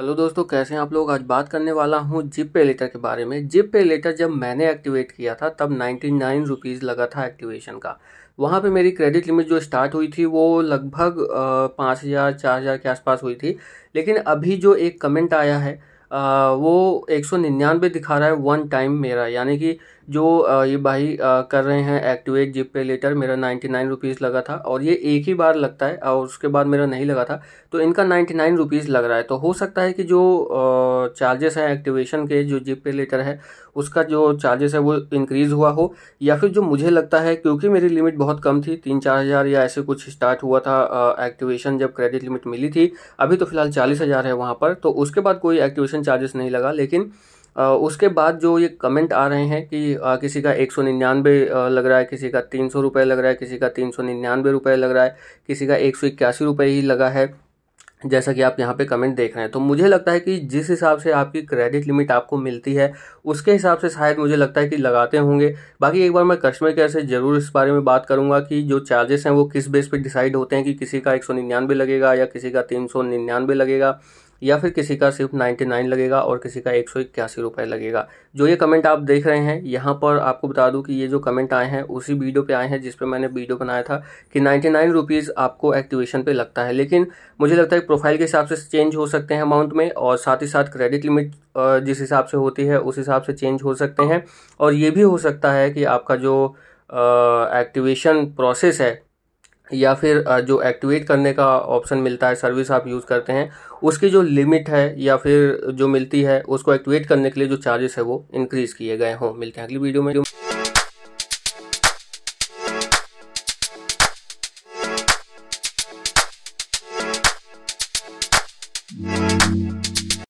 hello दोस्तों कैसे हैं आप लोग आज बात करने वाला हूं जिप पे लेटर के बारे में जिप पे लेटर जब मैंने एक्टिवेट किया था तब नाइन्टी नाइन रुपीज़ लगा था एक्टिवेशन का वहां पे मेरी क्रेडिट लिमिट जो स्टार्ट हुई थी वो लगभग पाँच हज़ार चार हज़ार के आसपास हुई थी लेकिन अभी जो एक कमेंट आया है आ, वो एक सौ निन्यानवे दिखा रहा है वन टाइम मेरा यानी कि जो ये भाई कर रहे हैं एक्टिवेट जिप पे लेटर मेरा नाइन्टी नाइन रुपीज़ लगा था और ये एक ही बार लगता है और उसके बाद मेरा नहीं लगा था तो इनका नाइन्टी नाइन रुपीज़ लग रहा है तो हो सकता है कि जो चार्जेस हैं एक्टिवेशन के जो जिप पे लेटर है उसका जो चार्जेस है वो इंक्रीज़ हुआ हो या फिर जो मुझे लगता है क्योंकि मेरी लिमिट बहुत कम थी तीन चार हज़ार या ऐसे कुछ स्टार्ट हुआ था एक्टिवेशन जब क्रेडिट लिमिट मिली थी अभी तो फ़िलहाल चालीस हज़ार है वहाँ पर तो उसके बाद कोई एक्टिवेशन चार्जेस नहीं लगा लेकिन उसके बाद जो ये कमेंट आ रहे हैं कि आ, किसी का एक सौ निन्यानवे लग रहा है किसी का तीन सौ रुपये लग रहा है किसी का तीन सौ निन्यानवे रुपये लग रहा है किसी का एक सौ इक्यासी रुपये ही लगा है जैसा कि आप यहाँ पे कमेंट देख रहे हैं तो मुझे लगता है कि जिस हिसाब से आपकी क्रेडिट लिमिट आपको मिलती है उसके हिसाब से शायद मुझे लगता है कि लगाते होंगे बाकी एक बार मैं कस्टमर केयर से ज़रूर इस बारे में बात करूँगा कि जो चार्जेस हैं वो किस बेस पे डिसाइड होते हैं कि किसी का एक लगेगा या किसी का तीन लगेगा या फिर किसी का सिर्फ 99 लगेगा और किसी का एक सौ इक्यासी रुपये लगेगा जो ये कमेंट आप देख रहे हैं यहाँ पर आपको बता दूँ कि ये जो कमेंट आए हैं उसी वीडियो पे आए हैं जिस पर मैंने वीडियो बनाया था कि 99 रुपीज़ आपको एक्टिवेशन पे लगता है लेकिन मुझे लगता है प्रोफाइल के हिसाब से चेंज हो सकते हैं अमाउंट में और साथ ही साथ क्रेडिट लिमिट जिस हिसाब से होती है उस हिसाब से चेंज हो सकते हैं और ये भी हो सकता है कि आपका जो एक्टिवेशन प्रोसेस है या फिर जो एक्टिवेट करने का ऑप्शन मिलता है सर्विस आप यूज़ करते हैं उसकी जो लिमिट है या फिर जो मिलती है उसको एक्टिवेट करने के लिए जो चार्जेस है वो इंक्रीज़ किए गए हों मिलते हैं अगली वीडियो में